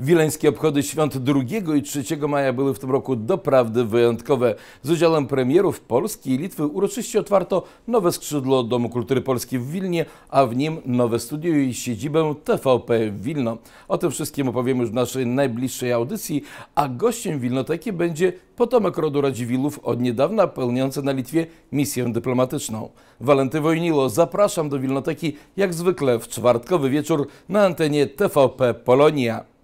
Wileńskie obchody świąt 2 i 3 maja były w tym roku doprawdy wyjątkowe. Z udziałem premierów Polski i Litwy uroczyście otwarto nowe skrzydło Domu Kultury Polskiej w Wilnie, a w nim nowe studio i siedzibę TVP Wilno. O tym wszystkim opowiem już w naszej najbliższej audycji, a gościem Wilnoteki będzie potomek rodu Radziwilów od niedawna pełniący na Litwie misję dyplomatyczną. Walenty Wojniło. zapraszam do Wilnoteki jak zwykle w czwartkowy wieczór na antenie TVP Polonia.